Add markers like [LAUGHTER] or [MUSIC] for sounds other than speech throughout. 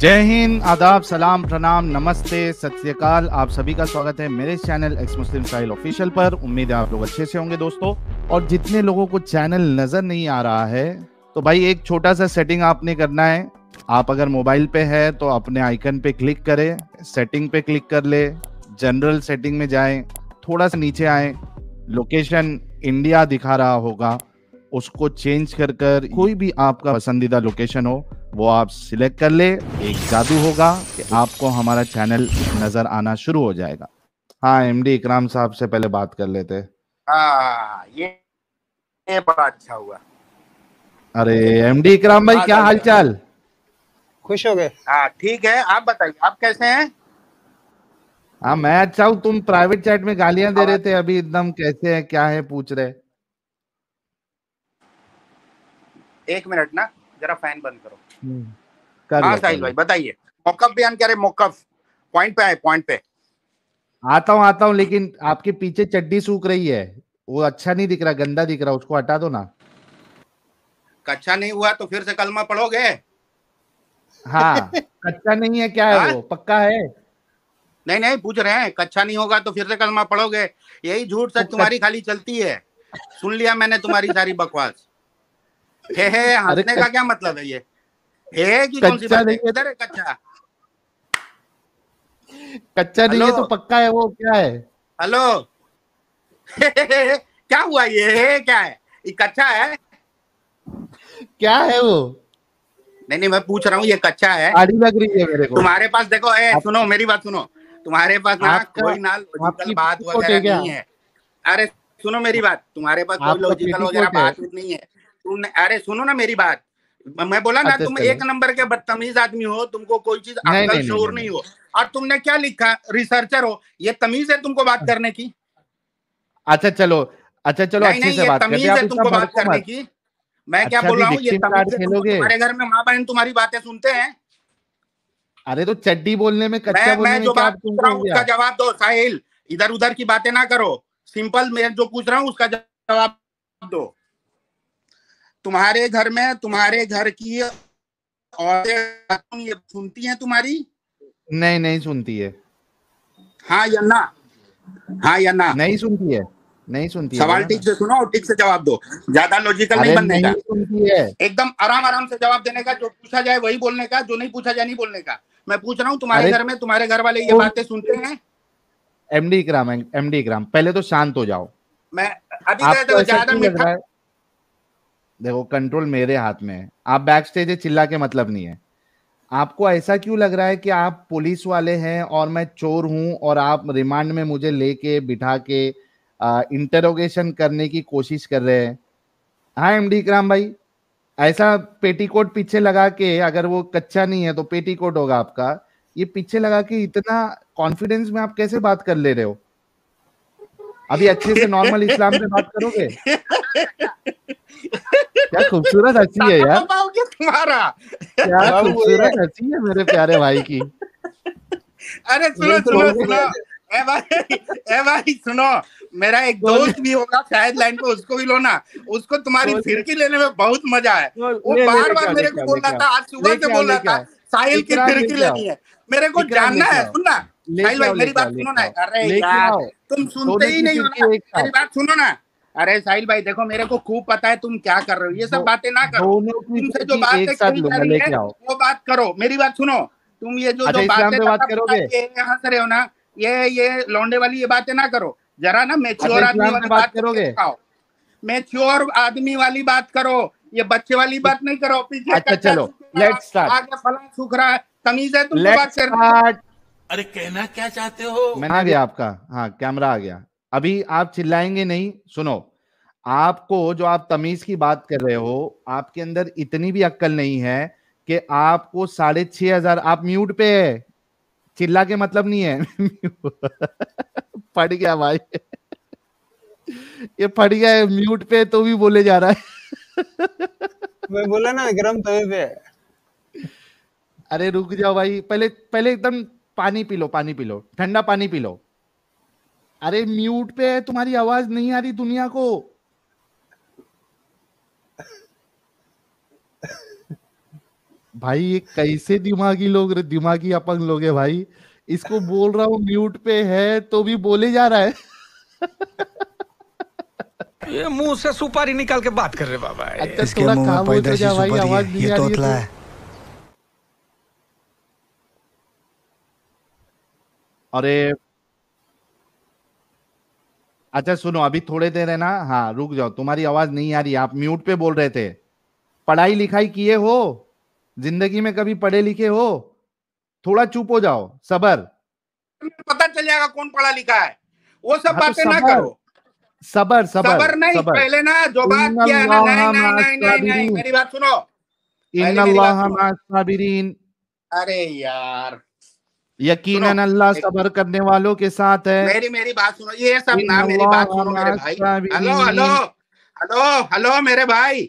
जय हिंद आदाब सलाम प्रणाम नमस्ते सत्यकाल आप सभी का स्वागत है मेरे channel ex Muslim style official पर उम्मीद है आप लोग अच्छे से होंगे दोस्तों और जितने लोगों को चैनल नजर नहीं आ रहा है तो भाई एक छोटा सा सेटिंग आपने करना है आप अगर मोबाइल पे है तो अपने आइकन पे क्लिक करें सेटिंग पे क्लिक कर ले जनरल सेटिंग में जाए थोड़ा सा नीचे आए लोकेशन इंडिया दिखा रहा होगा उसको चेंज कर कर कोई भी आपका पसंदीदा लोकेशन हो वो आप सिलेक्ट कर ले एक जादू होगा कि आपको हमारा चैनल नजर आना शुरू हो जाएगा हाँ एमडी इकराम साहब से पहले बात कर लेते हाँ ये बड़ा अच्छा हुआ अरे एमडी इकराम भाई क्या हालचाल खुश हो गए हाँ ठीक है आप बताइए आप कैसे हैं हाँ मैं अच्छा हूँ तुम प्राइवेट चैट में गालियां दे रहे हाँ। थे अभी एकदम कैसे हैं क्या है पूछ रहे एक मिनट ना जरा फैन बंद करो हम्म, हाँ साहिल भाई बताइए मौकफ बयान क्या मौकफ पॉइंट पे आए पॉइंट पे आता हूँ आता हूँ लेकिन आपके पीछे चड्डी सूख रही है वो अच्छा नहीं दिख रहा गंदा दिख रहा उसको हटा दो ना कच्चा नहीं हुआ तो फिर से कलमा पढ़ोगे हाँ कच्चा नहीं है क्या है हाँ? वो पक्का है नहीं नहीं पूछ रहे हैं कच्चा नहीं होगा तो फिर से कलमा पढ़ोगे यही झूठ सच तुम्हारी खाली चलती है सुन लिया मैंने तुम्हारी सारी बकवास हे हे हंसने का क्या मतलब है ये है कि कौन सी बात इधर है कच्चा कच्चा नहीं है तो पक्का है वो क्या है हेलो [LAUGHS] क्या हुआ ये क्या है ये कच्चा है क्या है वो नहीं नहीं मैं पूछ रहा हूँ ये कच्चा है आड़ी लग रही है मेरे को तुम्हारे पास देखो ए, सुनो मेरी बात सुनो तुम्हारे पास ना कोई ना लॉजिकल बात वगैरह नहीं है अरे सुनो मेरी बात तुम्हारे पास कोई लॉजिकल वगैरह बात नहीं है अरे सुनो ना मेरी बात मैं बोला ना तुम एक नंबर के बदतमीज आदमी हो तुमको कोई चीज अक्ल शोर नहीं हो और तुमने क्या लिखा रिसर्चर हो ये तमीज है तुमको बात हाँ। करने की अच्छा चलो अच्छा चलो नहीं, से बात तमीज है तुमको बात करने की मैं क्या अच्छा, बोल रहा हूँ ये तुम्हारे घर में माँ बहन तुम्हारी बातें सुनते हैं अरे तो चड्डी बोलने में कच्चा मैं, जो बात पूछ रहा हूँ उसका जवाब दो साहिल इधर उधर की बातें ना करो सिंपल मैं जो पूछ रहा हूँ उसका जवाब दो तुम्हारे घर में तुम्हारे घर की और ये सुनती है तुम्हारी नहीं नहीं सुनती है हाँ या ना हाँ या ना नहीं सुनती है नहीं सुनती सवाल ठीक से सुनो और ठीक से जवाब दो ज्यादा लॉजिकल नहीं बनने का एकदम आराम आराम से जवाब देने का जो पूछा जाए वही बोलने का जो नहीं पूछा जाए नहीं बोलने का मैं पूछ रहा हूँ तुम्हारे घर में तुम्हारे घर वाले ये बातें सुनते हैं एमडी ग्राम एमडी ग्राम पहले तो शांत हो जाओ मैं अभी तो ज्यादा मीठा देखो कंट्रोल मेरे हाथ में है आप बैक स्टेज चिल्ला के मतलब नहीं है आपको ऐसा क्यों लग रहा है कि आप पुलिस वाले हैं और मैं चोर हूं और आप रिमांड में मुझे लेके बिठा के इंटरोगेशन करने की कोशिश कर रहे हैं हाँ एम डी इकराम भाई ऐसा पेटीकोट पीछे लगा के अगर वो कच्चा नहीं है तो पेटीकोट होगा आपका ये पीछे लगा के इतना कॉन्फिडेंस में आप कैसे बात कर ले रहे हो अभी अच्छे से नॉर्मल इस्लाम से बात करोगे [LAUGHS] क्या खूबसूरत हंसी है यार तुम्हारा क्या खूबसूरत हंसी है मेरे प्यारे भाई की अरे सुनो तो सुनो सुनो ए भाई ए भाई सुनो मेरा एक दोस्त भी होगा शायद लाइन पे उसको भी लो ना उसको तुम्हारी फिरकी लेने में बहुत मजा है वो बार बार मेरे को बोल रहा था आज सुबह से बोल रहा था साहिल की फिरकी लेनी है मेरे को जानना है सुनना साहिल भाई मेरी बात सुनो ना अरे यार तुम सुनते ही नहीं हो ना मेरी बात सुनो ना अरे साहिल भाई देखो मेरे को खूब पता है तुम क्या कर रहे हो ये सब बातें ना करो तुमसे जो बातें वो बात करो मेरी बात सुनो तुम ये जो अच्छा, जो बातें से रहे हो ना ये ये लौंडे वाली ये बातें ना करो जरा ना मेच्योर अच्छा, आदमी वाली बात करोगे मेच्योर आदमी वाली बात करो ये बच्चे वाली बात नहीं करो अच्छा चलो लेट्स स्टार्ट आगे फला सूख रहा है तमीज है तुम तो बात कर अरे कहना क्या चाहते हो मैं आ गया आपका हाँ कैमरा आ गया अभी आप चिल्लाएंगे नहीं सुनो आपको जो आप तमीज की बात कर रहे हो आपके अंदर इतनी भी अक्कल नहीं है कि आपको साढ़े छह हजार आप म्यूट पे है चिल्ला के मतलब नहीं है [LAUGHS] फट गया भाई ये फट गया है म्यूट पे तो भी बोले जा रहा है मैं बोला ना गरम तवे पे अरे रुक जाओ भाई पहले पहले एकदम पानी पी लो पानी पी लो ठंडा पानी पी लो अरे म्यूट पे है तुम्हारी आवाज नहीं आ रही दुनिया को भाई ये कैसे दिमागी लोग दिमागी अपंग लोग है भाई इसको बोल रहा हूँ म्यूट पे है तो भी बोले जा रहा है ये मुंह से सुपारी निकाल के बात कर रहे बाबा अच्छा, इसके मुंह में तो सुपारी है ये तोतला है तो। अरे अच्छा सुनो अभी थोड़े देर है ना हाँ रुक जाओ तुम्हारी आवाज नहीं आ रही आप म्यूट पे बोल रहे थे पढ़ाई लिखाई किए हो जिंदगी में कभी पढ़े लिखे हो थोड़ा चुप हो जाओ सबर पता चल जाएगा कौन पढ़ा लिखा है वो सब हाँ तो बातें ना करो सबर सबर सबर नहीं सबर। पहले ना जो बात किया ना नहीं नहीं नहीं नहीं नहीं मेरी बात सुनो इन अल्लाह साबिरीन अरे यार यकीनन अल्लाह सबर करने वालों के साथ है मेरी मेरी बात सुनो ये सब ना मेरी बात सुनो मेरे भाई हेलो हेलो हेलो हेलो मेरे भाई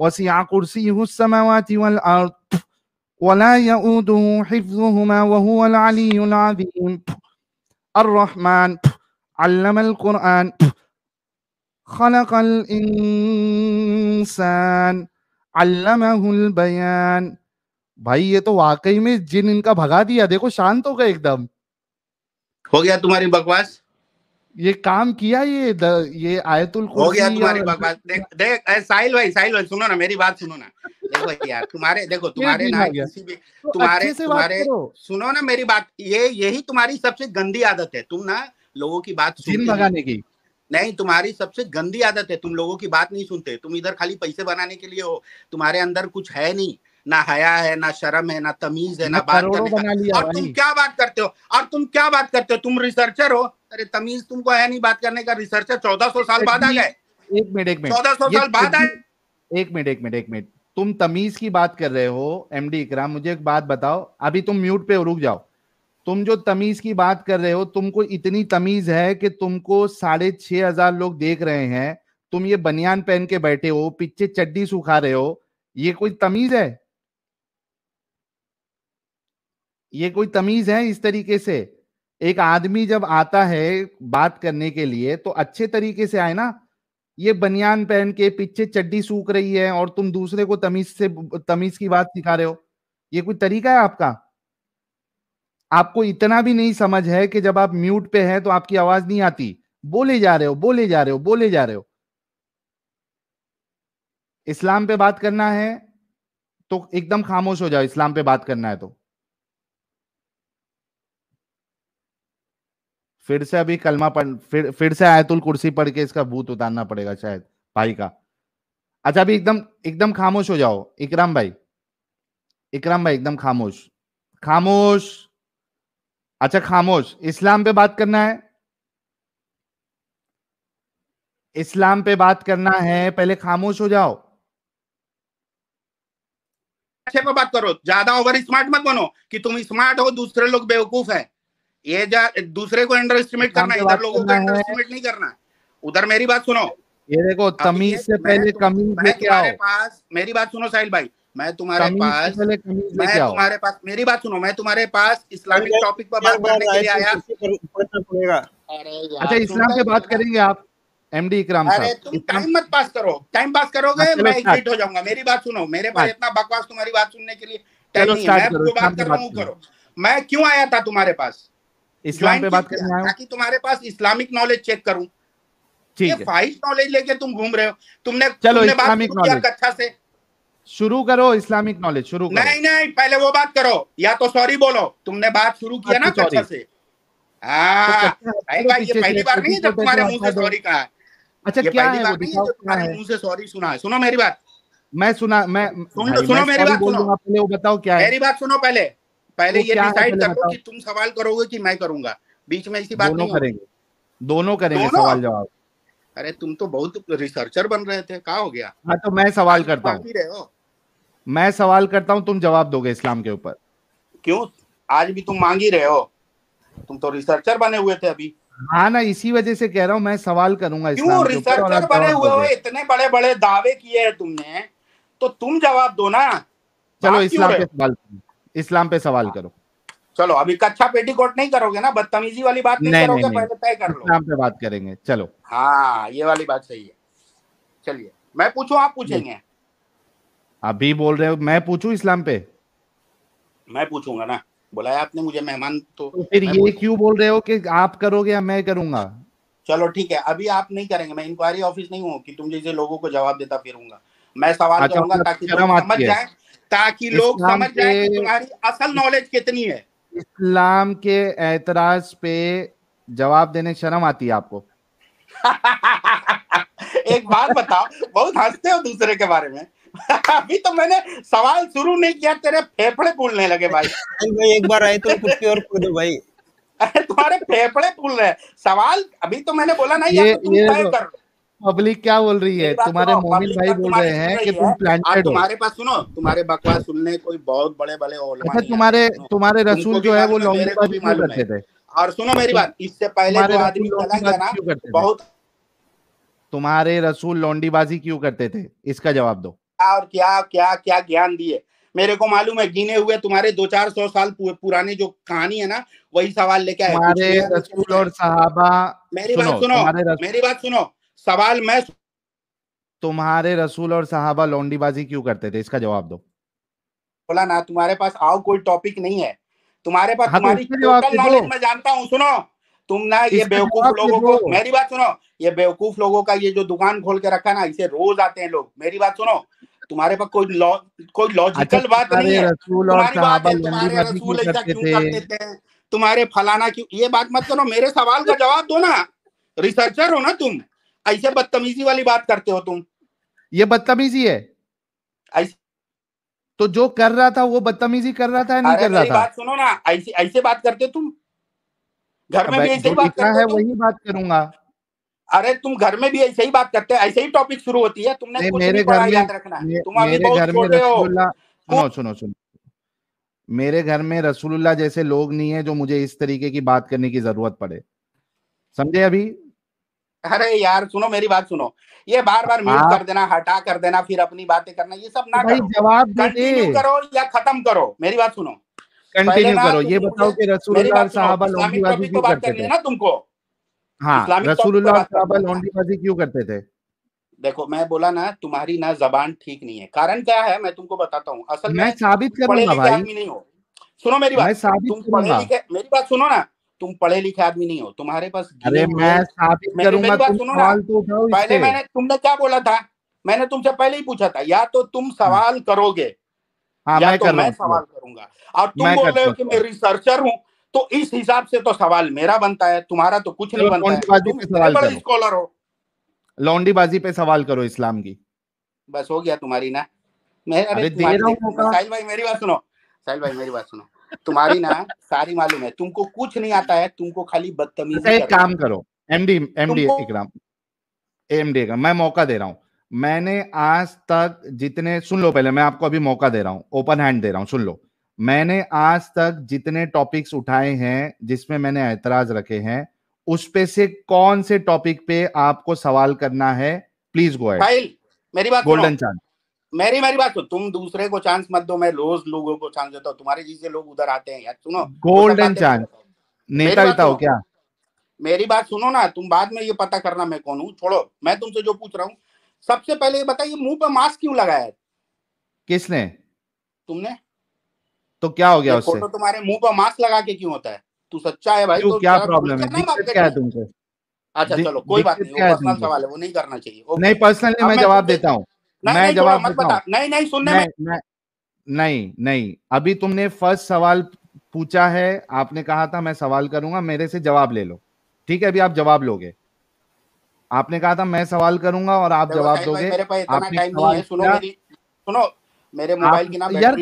वसिया कुर्सी السماوات والأرض ولا يؤوده حفظهما وهو العلي العظيم الرحمن علم القرآن خلق الإنسان علمه البيان भाई ये तो वाकई में जिन इनका भगा दिया देखो शांत हो गए एकदम हो गया तुम्हारी बकवास ये काम किया ये द, ये आयतुल हो गया तुम्हारी बात बात देख देख साहिल भाई साहिल भाई सुनो ना मेरी बात सुनो ना देखो यार तुम्हारे देखो तुम्हारे ना किसी भी तो तुम्हारे तुम्हारे सुनो ना मेरी बात ये यही तुम्हारी सबसे गंदी आदत है तुम ना लोगों की बात सुन भगाने की नहीं तुम्हारी सबसे गंदी आदत है तुम लोगों की बात नहीं सुनते तुम इधर खाली पैसे बनाने के लिए हो तुम्हारे अंदर कुछ है नहीं ना हया है ना शर्म है ना तमीज है ना बात करने का और तुम क्या बात करते हो और तुम क्या बात करते हो तुम रिसर्चर हो अरे तमीज तुमको है नहीं बात करने का रिसर्चर चौदह सौ साल बाद आ गए एक मिनट एक मिनट चौदह सौ साल बाद आए एक मिनट एक मिनट एक मिनट तुम तमीज की बात कर रहे हो एमडी इकराम मुझे एक बात बताओ अभी तुम म्यूट पे रुक जाओ तुम जो तमीज की बात कर रहे हो तुमको इतनी तमीज है कि तुमको साढ़े छह हजार लोग देख रहे हैं तुम ये बनियान पहन के बैठे हो पीछे चड्डी सुखा रहे हो ये कोई तमीज है ये कोई तमीज है इस तरीके से एक आदमी जब आता है बात करने के लिए तो अच्छे तरीके से आए ना ये बनियान पहन के पीछे चड्डी सूख रही है और तुम दूसरे को तमीज से तमीज की बात सिखा रहे हो ये कोई तरीका है आपका आपको इतना भी नहीं समझ है कि जब आप म्यूट पे हैं तो आपकी आवाज नहीं आती बोले जा रहे हो बोले जा रहे हो बोले जा रहे हो इस्लाम पे बात करना है तो एकदम खामोश हो जाओ इस्लाम पे बात करना है तो फिर से अभी कलमा पढ़ फिर फिर से आयतुल कुर्सी पढ़ के इसका भूत उतारना पड़ेगा शायद भाई का अच्छा अभी एकदम एकदम खामोश हो जाओ इकराम भाई इकराम भाई एकदम खामोश खामोश अच्छा खामोश इस्लाम पे बात करना है इस्लाम पे बात करना है पहले खामोश हो जाओ अच्छे पे बात करो ज्यादा ओवर स्मार्ट मत बनो कि तुम स्मार्ट हो दूसरे लोग बेवकूफ है ये जा दूसरे को अंडर एस्टिमेट करना इधर लोगों को अंडर एस्टिमेट नहीं करना उधर मेरी बात सुनो ये देखो तमीज से पहले कमीज लेके आओ पास मेरी बात सुनो साहिल भाई मैं तुम्हारे पास मैं तुम्हारे पास मेरी बात सुनो मैं तुम्हारे पास इस्लामिक टॉपिक पर बात करने के लिए आया अच्छा इस्लाम पे बात करेंगे आप एमडी इकराम साहब अरे तुम टाइम मत पास करो टाइम पास करोगे हाँ, मैं एग्जिट हो जाऊंगा मेरी बात सुनो मेरे पास हाँ। इतना बकवास तुम्हारी बात सुनने के लिए टाइम नहीं है मैं जो बात कर रहा हूँ करो मैं क्यों आया था तुम्हारे पास इस्लाम पे बात करने आया ताकि तुम्हारे पास इस्लामिक नॉलेज चेक करूं ठीक है फाइश नॉलेज लेके तुम घूम रहे हो तुमने चलो तुमने इस्लामिक नॉलेज अच्छा से शुरू करो इस्लामिक नॉलेज शुरू करो नहीं नहीं पहले वो बात करो या तो सॉरी बोलो तुमने बात शुरू किया अच्छा, ना अच्छा से हाँ तो भाई ये पहली बार नहीं जब तुम्हारे मुंह से सॉरी कहा है अच्छा क्या है सुनो मेरी बात मैं सुना मैं सुनो मेरी बात सुनो पहले वो बताओ क्या है मेरी बात सुनो पहले पहले ये डिसाइड कर लो कि तुम सवाल करोगे कि मैं करूंगा बीच में ऐसी बात नहीं करेंगे दोनों करेंगे सवाल जवाब अरे तुम तो बहुत रिसर्चर बन रहे थे कहा हो गया हाँ तो मैं सवाल तो करता हूँ मैं सवाल करता हूँ तुम जवाब दोगे इस्लाम के ऊपर क्यों आज भी तुम मांग ही रहे हो तुम तो रिसर्चर बने हुए थे अभी हाँ ना इसी वजह से कह रहा हूँ मैं सवाल करूंगा क्यों रिसर्चर बने हुए हो इतने बड़े बड़े दावे किए हैं तुमने तो तुम जवाब दो ना चलो इस्लाम के सवाल इस्लाम पे सवाल हाँ। करो चलो अभी कच्चा कोट नहीं करोगे ना बदतमीजी वाली बात नहीं, नहीं करोगे नहीं, पहले तय कर लो इस्लाम पे बात करेंगे चलो हाँ ये वाली बात सही है चलिए मैं पूछू आप पूछेंगे अभी बोल रहे हो मैं पूछू इस्लाम पे मैं पूछूंगा ना बुलाया आपने मुझे मेहमान तो, तो फिर ये क्यों बोल रहे हो कि आप करोगे या मैं करूंगा चलो ठीक है अभी आप नहीं करेंगे मैं इंक्वायरी ऑफिस नहीं हूँ कि तुम जैसे लोगों को जवाब देता फिरूंगा मैं सवाल अच्छा, करूंगा मतलब ताकि समझ जाए ताकि लोग समझ जाए कि तुम्हारी असल नॉलेज कितनी है इस्लाम के एतराज पे जवाब देने शर्म आती है आपको [LAUGHS] एक बात बताओ बहुत हंसते हो दूसरे के बारे में [LAUGHS] अभी तो मैंने सवाल शुरू नहीं किया तेरे फेफड़े फूलने लगे भाई भाई एक बार आए तो कुछ और कूदो भाई [LAUGHS] तुम्हारे फेफड़े फूल रहे सवाल अभी तो मैंने बोला ना ये, तो ये, ये कर पब्लिक क्या बोल रही है तुम्हारे मोमिन भाई बोल रहे हैं कि तुम प्लांटेड हो तुम्हारे पास सुनो तुम्हारे बकवास सुनने कोई बहुत बड़े बड़े अच्छा तुम्हारे तुम्हारे रसूल जो है वो लौंगी करते थे और सुनो मेरी बात इससे पहले बहुत तुम्हारे रसूल लौंडीबाजी क्यों करते थे इसका जवाब दो और क्या क्या क्या ज्ञान दिए मेरे को मालूम है गिने हुए तुम्हारे दो चार सौ साल पुराने जो कहानी है ना वही सवाल लेके आए तुम्हारे रसूल और साहबा मेरी बात सुनो मेरी बात सुनो सवाल मैं तुम्हारे रसूल और सहाबा लौंडीबाजी क्यों करते थे इसका जवाब दो बोला ना तुम्हारे पास आओ कोई टॉपिक नहीं है तुम्हारे पास हाँ तो तुम्हारी टोटल तो नॉलेज मैं जानता हूँ सुनो तुम ना ये बेवकूफ तो लोगों को मेरी बात सुनो ये बेवकूफ लोगों का ये जो दुकान खोल के रखा ना इसे रोज आते हैं लोग मेरी बात सुनो तुम्हारे पास कोई लॉ कोई लॉजिकल अच्छा, बात नहीं है तुम्हारी बात है तुम्हारे रसूल ऐसा क्यों कर देते हैं तुम्हारे फलाना क्यों ये बात मत करो मेरे सवाल का जवाब दो ना रिसर्चर हो ना तुम ऐसे बदतमीजी वाली बात करते हो तुम ये बदतमीजी है ऐसे तो जो कर रहा था वो बदतमीजी कर रहा था नहीं कर रहा था बात सुनो ना ऐसे ऐसे बात करते हो तुम घर में भी ऐसे बात करते है वही बात करूंगा अरे तुम घर में भी ऐसे ही बात करते हो ऐसे ही टॉपिक शुरू होती है तुमने कुछ मेरे घर में याद रखना तुम अभी बहुत छोटे हो सुनो सुनो सुनो मेरे घर में रसूलुल्लाह जैसे लोग नहीं है जो मुझे इस तरीके की बात करने की जरूरत पड़े समझे अभी अरे यार सुनो मेरी बात सुनो ये बार बार म्यूट कर देना हटा कर देना फिर अपनी बातें करना ये सब ना करो जवाब कंटिन्यू करो या खत्म करो मेरी बात सुनो कंटिन्यू करो ये बताओ कि रसूलुल्लाह सहाबा लौंडीबाजी क्यों तो करते थे ना तुमको हाँ तो रसूलुल्लाह सहाबा लौंडीबाजी क्यों करते थे देखो मैं बोला ना तुम्हारी ना जबान ठीक नहीं है कारण क्या है मैं तुमको बताता हूँ असल मैं साबित करूंगा भाई नहीं हो सुनो मेरी बात तुम मेरी बात सुनो ना तुम पढ़े लिखे आदमी नहीं हो तुम्हारे पास अरे मैं साबित करूंगा तुम सवाल तो उठाओ पहले मैंने तुमने क्या बोला था मैंने तुमसे पहले ही पूछा था या तो तुम हाँ। सवाल करोगे हाँ, या मैं तो कर मैं सवाल करूंगा और तुम बोल रहे हो कि मैं रिसर्चर हूँ तो इस हिसाब से तो सवाल मेरा बनता है तुम्हारा तो कुछ नहीं बनता है स्कॉलर हो लौंडीबाजी पे सवाल करो इस्लाम की बस हो गया तुम्हारी ना मैं अरे, साहिल भाई मेरी बात सुनो साहिल भाई मेरी बात सुनो तुम्हारी ना सारी मालूम है तुमको कुछ नहीं आता है तुमको खाली बदतमीजी अच्छा, एक काम करो एमडी एमडी इकराम एमडी का मैं मौका दे रहा हूँ मैंने आज तक जितने सुन लो पहले मैं आपको अभी मौका दे रहा हूँ ओपन हैंड दे रहा हूँ सुन लो मैंने आज तक जितने टॉपिक्स उठाए हैं जिसमें मैंने ऐतराज रखे हैं उस पे से कौन से टॉपिक पे आपको सवाल करना है प्लीज गो एड मेरी बात गोल्डन चांद मेरी मेरी बात तो तुम दूसरे को चांस मत दो मैं रोज लोगों को चांस देता हूँ तुम्हारे जैसे लोग उधर आते हैं यार सुनो गोल्डन चांस नेता हो क्या मेरी बात सुनो ना तुम बाद में ये पता करना मैं कौन हूँ छोड़ो मैं तुमसे जो पूछ रहा हूँ सबसे पहले ये बताइए मुंह पे मास्क क्यों लगाया है किसने तुमने तो क्या हो गया उससे तुम्हारे मुंह पर मास्क लगा के क्यों होता है तू सच्चा है भाई तो क्या प्रॉब्लम है क्या है तुमसे अच्छा चलो कोई बात नहीं पर्सनल सवाल है वो नहीं करना चाहिए नहीं पर्सनल मैं जवाब देता हूँ मैं जवाब मत बता नहीं नहीं सुनने नहीं, में नहीं नहीं अभी तुमने फर्स्ट सवाल पूछा है आपने कहा था मैं सवाल करूंगा मेरे से जवाब ले लो ठीक है अभी आप जवाब लोगे आपने कहा था मैं सवाल करूंगा और आप जवाब दोगे आपने सुनो मेरे मोबाइल की यार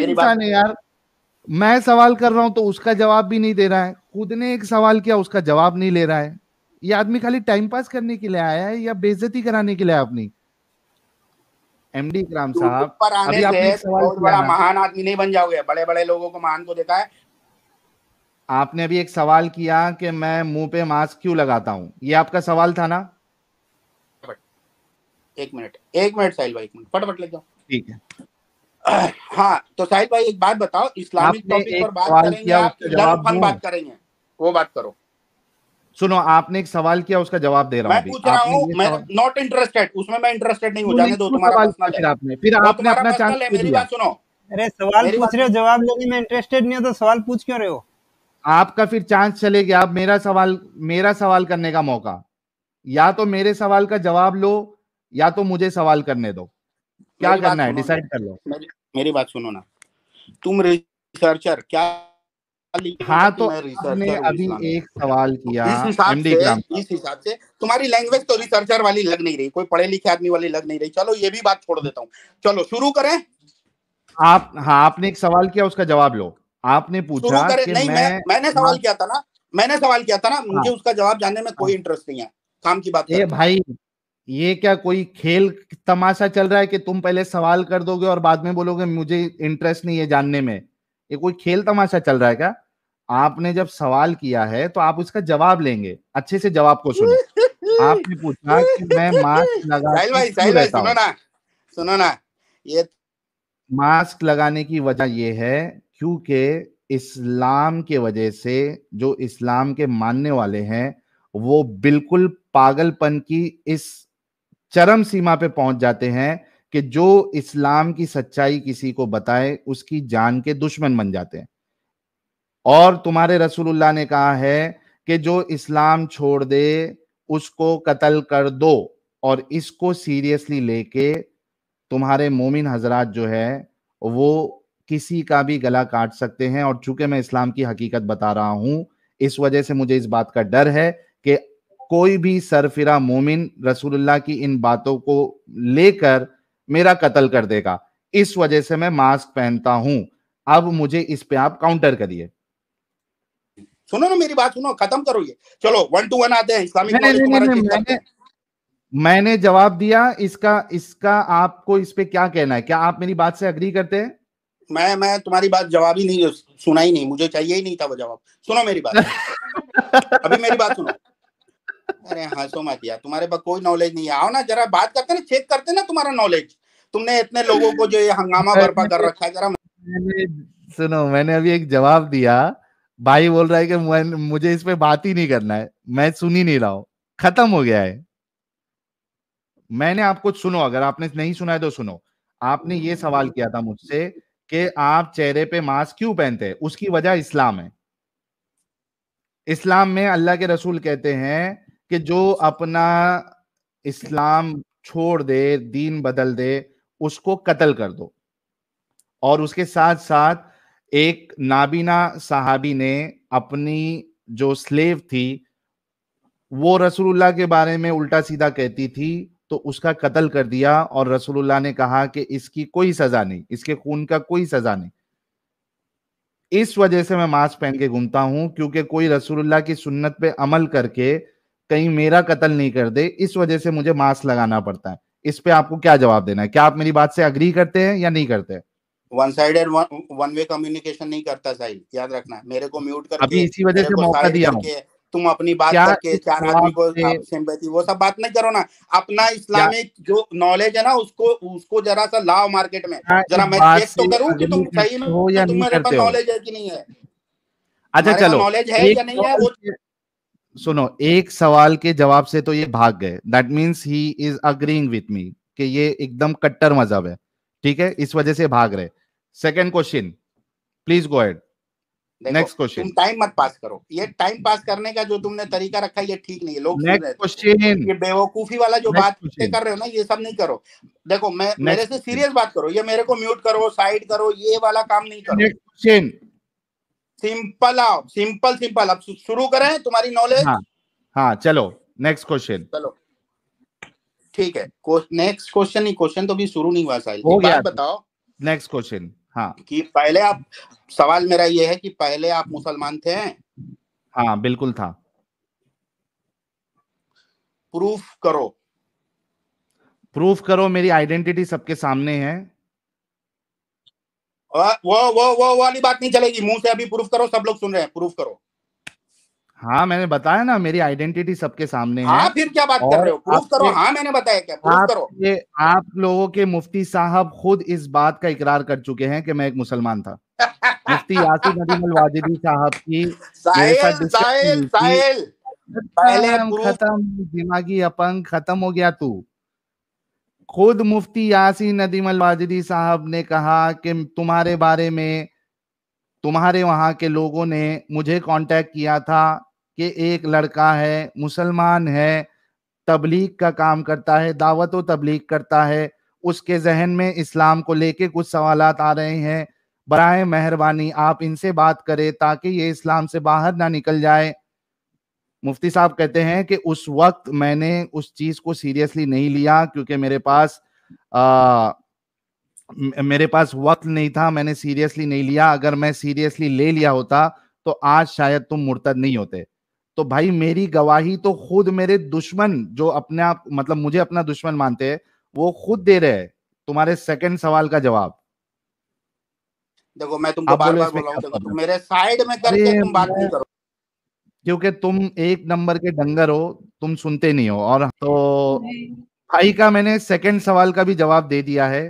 इंसान है यार मैं सवाल कर रहा हूं तो उसका जवाब भी नहीं दे रहा है खुद ने एक सवाल किया उसका जवाब नहीं ले रहा है ये आदमी खाली टाइम पास करने के लिए आया है या बेजती कराने के लिए अपनी एमडी राम साहब पर आने सवाल बहुत बड़ा महान आदमी नहीं बन जाओगे बड़े बड़े लोगों को महान को तो देखा है आपने अभी एक सवाल किया कि मैं मुंह पे मास्क क्यों लगाता हूँ ये आपका सवाल था ना एक मिनट एक मिनट साहिल भाई एक मिनट फटाफट लग जाओ ठीक है [CLEARS THROAT] हाँ तो साहिल भाई एक बात बताओ इस्लामिक टॉपिक पर बात करेंगे आप बात करेंगे वो बात करो सुनो आपने एक सवाल किया उसका जवाब दे रहा हूँ इंटरेस्टेड उसमें मैं इंटरेस्टेड नहीं जाने दो तुम्हारा फिर आपने फिर तो आपने अपना चांस मेरी बात सुनो अरे सवाल पूछ रहे हो जवाब लेने में इंटरेस्टेड नहीं हो तो सवाल पूछ क्यों रहे हो आपका फिर चांस चले गया आप मेरा सवाल मेरा सवाल करने का मौका या तो मेरे सवाल का जवाब लो या तो मुझे सवाल करने दो क्या करना है डिसाइड कर लो मेरी, मेरी बात सुनो ना तुम रिसर्चर क्या हाँ तो आपने अभी एक सवाल तो किया इस हिसाब से इस हिसाब से तुम्हारी लैंग्वेज तो रिसर्चर वाली लग नहीं रही कोई पढ़े लिखे आदमी वाली लग नहीं रही चलो ये भी बात छोड़ देता हूँ चलो शुरू करें आप हाँ आपने एक सवाल किया उसका जवाब लो आपने पूछा कि नहीं मैं, मैं मैंने सवाल किया था ना मैंने सवाल किया था ना मुझे हाँ। उसका जवाब जानने में कोई इंटरेस्ट हाँ। नहीं है काम की बात ये भाई ये क्या कोई खेल तमाशा चल रहा है कि तुम पहले सवाल कर दोगे और बाद में बोलोगे मुझे इंटरेस्ट नहीं है जानने में ये कोई खेल तमाशा चल रहा है क्या आपने जब सवाल किया है तो आप उसका जवाब लेंगे अच्छे से जवाब को सुनो आपने पूछा कि मैं मास्क [LAUGHS] लगा भाई, भाई, सुनो ना सुनो ना ये मास्क लगाने की वजह यह है क्योंकि इस्लाम के वजह से जो इस्लाम के मानने वाले हैं वो बिल्कुल पागलपन की इस चरम सीमा पे पहुंच जाते हैं कि जो इस्लाम की सच्चाई किसी को बताए उसकी जान के दुश्मन बन जाते हैं और तुम्हारे रसूलुल्लाह ने कहा है कि जो इस्लाम छोड़ दे उसको कत्ल कर दो और इसको सीरियसली लेके तुम्हारे मोमिन हजरात जो है वो किसी का भी गला काट सकते हैं और चूंकि मैं इस्लाम की हकीकत बता रहा हूं इस वजह से मुझे इस बात का डर है कि कोई भी सरफिरा मोमिन रसूलुल्लाह की इन बातों को लेकर मेरा कत्ल कर देगा इस वजह से मैं मास्क पहनता हूं अब मुझे इस पे आप काउंटर करिए सुनो ना मेरी बात सुनो खत्म करो ये चलो वन टू वन आते हैं इस्लामिक नहीं, नहीं, नहीं, नहीं, मैंने मैंने जवाब दिया इसका इसका आपको इस पे क्या कहना है क्या आप मेरी बात से अग्री करते हैं मैं मैं तुम्हारी बात जवाब ही नहीं सुना ही नहीं मुझे चाहिए ही नहीं था वो जवाब सुनो मेरी बात [LAUGHS] अभी मेरी बात सुनो अरे सो मत यार तुम्हारे पास कोई नॉलेज नहीं आओ ना जरा बात करते ना चेक करते ना तुम्हारा नॉलेज तुमने इतने लोगों को जो ये हंगामा [LAUGHS] बर्पा कर रखा है जरा सुनो मैंने अभी एक जवाब दिया भाई बोल रहा है कि मुझे इस पे बात ही नहीं करना है मैं सुन ही नहीं रहा हूं खत्म हो गया है मैंने आपको सुनो अगर आपने नहीं सुना है तो सुनो आपने ये सवाल किया था मुझसे कि आप चेहरे पे मास्क क्यों पहनते हैं उसकी वजह इस्लाम है इस्लाम में अल्लाह के रसूल कहते हैं कि जो अपना इस्लाम छोड़ दे दीन बदल दे उसको कत्ल कर दो और उसके साथ साथ एक नाबीना साहबी ने अपनी जो स्लेव थी वो रसूलुल्लाह के बारे में उल्टा सीधा कहती थी तो उसका कत्ल कर दिया और रसूलुल्लाह ने कहा कि इसकी कोई सजा नहीं इसके खून का कोई सजा नहीं इस वजह से मैं मास्क पहन के घूमता हूं क्योंकि कोई रसूलुल्लाह की सुन्नत पे अमल करके कहीं मेरा कत्ल नहीं कर दे इस वजह से मुझे मास्क लगाना पड़ता है इस पे आपको क्या जवाब देना है क्या आप मेरी बात से अग्री करते हैं या नहीं करते हैं one sided one way communication नहीं करता साहिल याद रखना मेरे को म्यूट करके अभी इसी वजह से मौका दिया तुम अपनी बात करके चार आदमी को सिंपैथी वो सब बात नहीं करो ना अपना इस्लामिक जो नॉलेज है ना उसको उसको जरा सा लाओ मार्केट में जरा मैं चेक तो करूं कि तुम सही में तो तुम्हारे पास नॉलेज है कि नहीं है अच्छा चलो नॉलेज है या नहीं है वो सुनो एक सवाल के जवाब से तो ये भाग गए that means he is agreeing with me कि ये एकदम कट्टर मजहब है ठीक है इस वजह से भाग रहे second question please go ahead next question time मत पास करो ये टाइम पास करने का जो तुमने तरीका रखा ये ठीक नहीं है लोग नेक्स्ट क्वेश्चन ये बेवकूफी वाला जो बात कर रहे हो ना ये सब नहीं करो देखो मैं मेरे से सीरियस बात करो ये मेरे को म्यूट करो साइड करो ये वाला काम नहीं करो नेक्स्ट क्वेश्चन सिंपल आओ सिंपल सिंपल अब शुरू करें तुम्हारी नॉलेज हाँ, हाँ चलो नेक्स्ट क्वेश्चन चलो ठीक है नेक्स्ट क्वेश्चन ही क्वेश्चन तो भी शुरू नहीं हुआ साहिल बताओ नेक्स्ट क्वेश्चन हाँ कि पहले आप सवाल मेरा ये है कि पहले आप मुसलमान थे हाँ बिल्कुल था प्रूफ करो प्रूफ करो मेरी आइडेंटिटी सबके सामने है वो वो वो वाली बात नहीं चलेगी मुंह से अभी प्रूफ करो सब लोग सुन रहे हैं प्रूफ करो हाँ मैंने बताया ना मेरी आइडेंटिटी सबके सामने है हाँ, फिर क्या बात कर रहे हो प्रूफ करो हाँ मैंने बताया क्या प्रूफ करो ये आप लोगों के मुफ्ती साहब खुद इस बात का इकरार कर चुके हैं कि मैं एक मुसलमान था [LAUGHS] मुफ्ती यासिन अली वाजिदी साहब की साहिल साहिल साहिल पहले खत्म दिमागी अपंग खत्म हो गया तू खुद मुफ्ती यासी नदीम अलवाजरी साहब ने कहा कि तुम्हारे बारे में तुम्हारे वहाँ के लोगों ने मुझे कांटेक्ट किया था कि एक लड़का है मुसलमान है तबलीग का काम करता है दावत व तबलीग करता है उसके जहन में इस्लाम को लेके कुछ सवाल आ रहे हैं बर मेहरबानी आप इनसे बात करें ताकि ये इस्लाम से बाहर ना निकल जाए मुफ्ती साहब कहते हैं कि उस वक्त मैंने उस चीज को सीरियसली नहीं लिया क्योंकि मेरे पास आ, मेरे पास वक्त नहीं था मैंने सीरियसली नहीं लिया अगर मैं सीरियसली ले लिया होता तो आज शायद तुम मुर्तद नहीं होते तो भाई मेरी गवाही तो खुद मेरे दुश्मन जो अपने आप मतलब मुझे अपना दुश्मन मानते हैं वो खुद दे रहे हैं तुम्हारे सेकंड सवाल का जवाब देखो मैं तुमको बार बार बोला हूँ मेरे साइड में करके तुम बात नहीं करो क्योंकि तुम एक नंबर के डंगर हो तुम सुनते नहीं हो और तो भाई का मैंने सेकंड सवाल का भी जवाब दे दिया है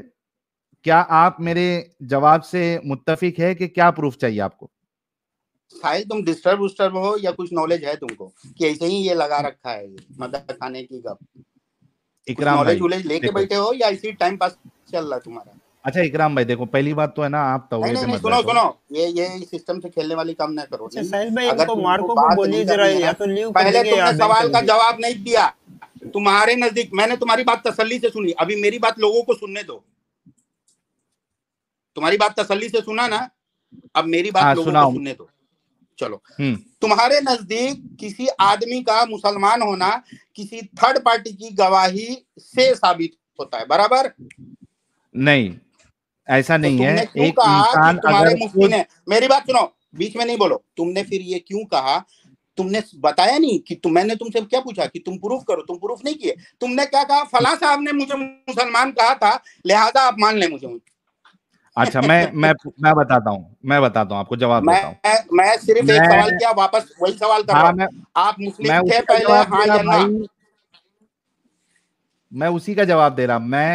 क्या आप मेरे जवाब से मुत्तफिक है कि क्या प्रूफ चाहिए आपको भाई तुम डिस्टर्ब उस्टर्ब हो या कुछ नॉलेज है तुमको कि ऐसे ही ये लगा रखा है मदद खाने की गप नॉलेज लेके बैठे हो या इसी टाइम पास चल रहा तुम्हारा अच्छा इकराम भाई देखो पहली बात तो है ना आप तवे नहीं, नहीं, सुनो सुनो ये ये सिस्टम से खेलने वाली काम ना करो अच्छा साहिल तो मार्को को बोलिए जरा या तो लीव पहले तुमने सवाल का जवाब नहीं दिया तुम्हारे नजदीक मैंने तुम्हारी बात तसल्ली से सुनी अभी मेरी बात लोगों को सुनने दो तुम्हारी बात तसल्ली से सुना ना अब मेरी बात हाँ, लोगों को सुनने दो चलो हम्म। तुम्हारे नजदीक किसी आदमी का मुसलमान होना किसी थर्ड पार्टी की गवाही से साबित होता है बराबर नहीं ऐसा तो नहीं है एक इंसान अगर मुफ्ती है मेरी बात सुनो बीच में नहीं बोलो तुमने फिर ये क्यों कहा तुमने बताया नहीं कि तुम मैंने तुमसे क्या पूछा कि तुम प्रूफ करो तुम प्रूफ नहीं किए तुमने क्या कहा फला साहब ने मुझे मुसलमान कहा था लिहाजा आप मान ले मुझे अच्छा मैं [LAUGHS] मैं मैं बताता हूँ मैं बताता हूँ आपको जवाब मैं मैं, मैं सिर्फ मैं, एक सवाल किया वापस वही सवाल कर हाँ, रहा आप मुस्लिम थे पहले हाँ या ना मैं उसी का जवाब दे रहा मैं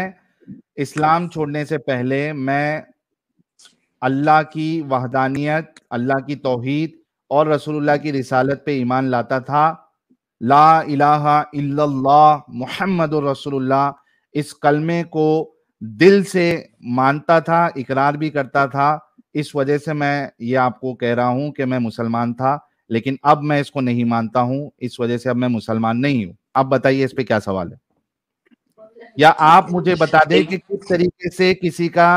इस्लाम छोड़ने से पहले मैं अल्लाह की वहदानियत अल्लाह की तोहद और रसूलुल्लाह की रिसालत पे ईमान लाता था ला इलाहा इल्लल्लाह मोहम्मद रसूलुल्लाह इस कलमे को दिल से मानता था इकरार भी करता था इस वजह से मैं ये आपको कह रहा हूँ कि मैं मुसलमान था लेकिन अब मैं इसको नहीं मानता हूँ इस वजह से अब मैं मुसलमान नहीं हूँ अब बताइए इस पे क्या सवाल है या आप मुझे बता दें कि किस तरीके से किसी का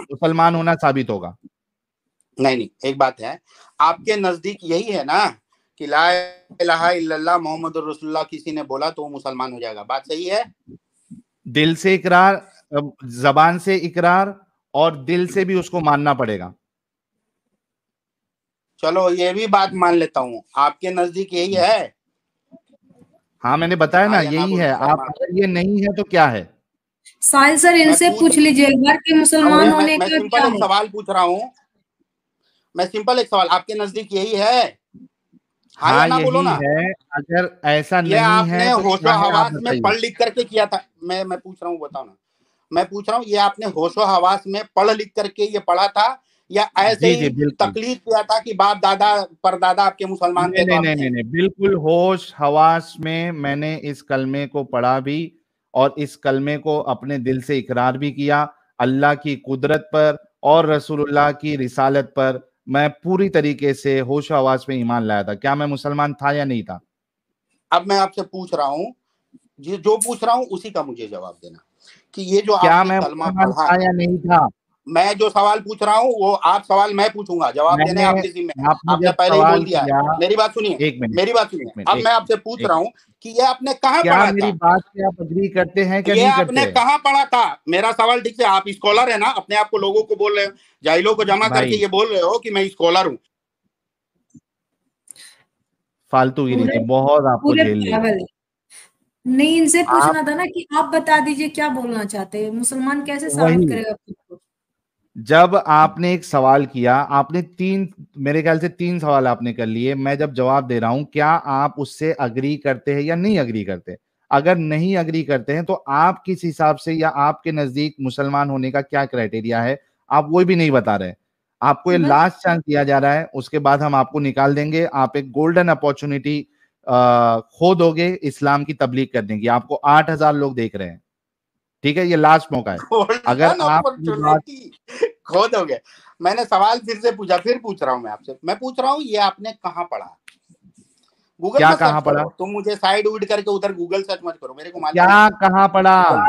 मुसलमान होना साबित होगा नहीं नहीं एक बात है आपके नजदीक यही है ना कि ला मोहम्मद रसुल्ला किसी ने बोला तो वो मुसलमान हो जाएगा बात सही है दिल से इकरार जबान से इकरार और दिल से भी उसको मानना पड़ेगा चलो ये भी बात मान लेता हूँ आपके नजदीक यही है हाँ मैंने बताया ना हाँ, यही है आप ये नहीं है तो क्या है साहिल सर इनसे पूछ लीजिए एक बार मुसलमान होने का क्या सवाल पूछ रहा हूँ मैं सिंपल एक सवाल आपके नजदीक यही है हाँ, हाँ ना बोलो ना है अगर ऐसा नहीं आपने तो है तो होशो हवास में पढ़ लिख करके किया था मैं मैं पूछ रहा हूँ बताओ ना मैं पूछ रहा हूँ ये आपने होशो हवास में पढ़ लिख करके ये पढ़ा था या ऐसे तकलीफ किया था कि बाप दादा पर दादा आपके मुसलमान नहीं नहीं, नहीं तो नहीं नहीं बिल्कुल होश हवास में मैंने इस कलमे को पढ़ा भी और इस कलमे को अपने दिल से इकरार भी किया अल्लाह की कुदरत पर और रसूलुल्लाह की रिसालत पर मैं पूरी तरीके से होश आवाज में ईमान लाया था क्या मैं मुसलमान था या नहीं था अब मैं आपसे पूछ रहा हूँ जो पूछ रहा हूँ उसी का मुझे जवाब देना कि ये जो क्या मैं मुसलमान था या नहीं था मैं जो सवाल पूछ रहा हूँ वो आप सवाल मैं पूछूंगा जवाब देने आपके जिम्मे आप आपने पहले ही बोल दिया मेरी बात सुनिए मेरी बात सुनिए अब मैं आपसे पूछ रहा हूँ कि ये आपने कहाँ पढ़ा मेरी था बात से आप अग्री करते हैं कि ये नहीं आपने कहाँ पढ़ा था मेरा सवाल ठीक से आप स्कॉलर है ना अपने आप को लोगों को बोल रहे हो जाहिलों को जमा करके ये बोल रहे हो कि मैं स्कॉलर हूँ फालतू नहीं बहुत आपको जेल नहीं इनसे पूछना था ना कि आप बता दीजिए क्या बोलना चाहते हैं मुसलमान कैसे साबित करेगा खुद को जब आपने एक सवाल किया आपने तीन मेरे ख्याल से तीन सवाल आपने कर लिए मैं जब जवाब दे रहा हूं क्या आप उससे अग्री करते हैं या नहीं अग्री करते अगर नहीं अग्री करते हैं तो आप किस हिसाब से या आपके नजदीक मुसलमान होने का क्या क्राइटेरिया है आप वो भी नहीं बता रहे आपको ये लास्ट चांस दिया जा रहा है उसके बाद हम आपको निकाल देंगे आप एक गोल्डन अपॉर्चुनिटी खो दोगे इस्लाम की तबलीग करने की आपको आठ हजार लोग देख रहे हैं ठीक है ये लास्ट मौका है अगर आप खो दोगे मैंने सवाल फिर से पूछा फिर पूछ रहा हूँ मैं आपसे मैं पूछ रहा हूँ ये आपने कहा पढ़ा गूगल क्या कहा पढ़ा तुम मुझे साइड उड करके उधर गूगल सर्च मत करो मेरे को मालूम क्या कहा पढ़ा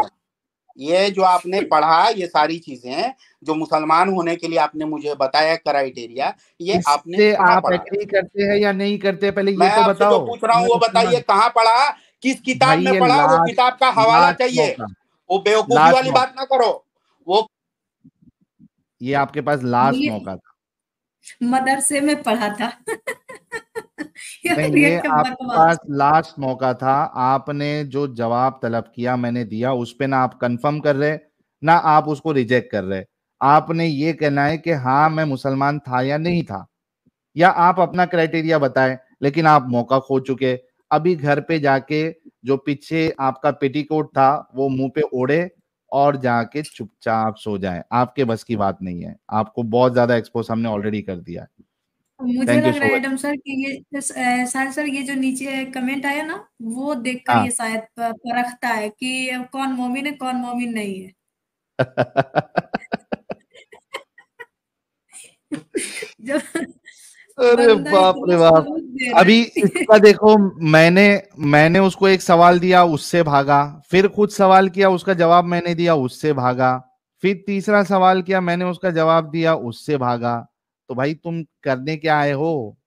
ये जो आपने पढ़ा ये सारी चीजें जो मुसलमान होने के लिए आपने मुझे बताया क्राइटेरिया ये आपने आप एग्री करते हैं या नहीं करते पहले ये तो बताओ जो पूछ रहा हूँ वो तो बताइए कहाँ पढ़ा किस किताब में पढ़ा वो किताब का हवाला चाहिए वो बेवकूफी वाली बात ना करो वो ये आपके पास लास्ट मौका था मदरसे में पढ़ा था [LAUGHS] ये आपके पास लास्ट मौका था आपने जो जवाब तलब किया मैंने दिया उस पर ना आप कंफर्म कर रहे ना आप उसको रिजेक्ट कर रहे आपने ये कहना है कि हाँ मैं मुसलमान था या नहीं था या आप अपना क्राइटेरिया बताएं लेकिन आप मौका खो चुके अभी घर पे जाके जो पीछे आपका पेटीकोट था वो मुंह पे ओढ़े और जाके चुपचाप सो जाए आपके बस की बात नहीं है आपको बहुत ज्यादा एक्सपोज हमने ऑलरेडी कर दिया है मुझे लग रहा है एडम सर कि ये सर सर ये जो नीचे कमेंट आया ना वो देखकर हाँ. ये शायद परखता है कि कौन मोमिन है कौन मोमिन नहीं है [LAUGHS] जब अरे बाप रे बाप अभी इसका देखो मैंने मैंने उसको एक सवाल दिया उससे भागा फिर खुद सवाल किया उसका जवाब मैंने दिया उससे भागा फिर तीसरा सवाल किया मैंने उसका जवाब दिया उससे भागा तो भाई तुम करने क्या आए हो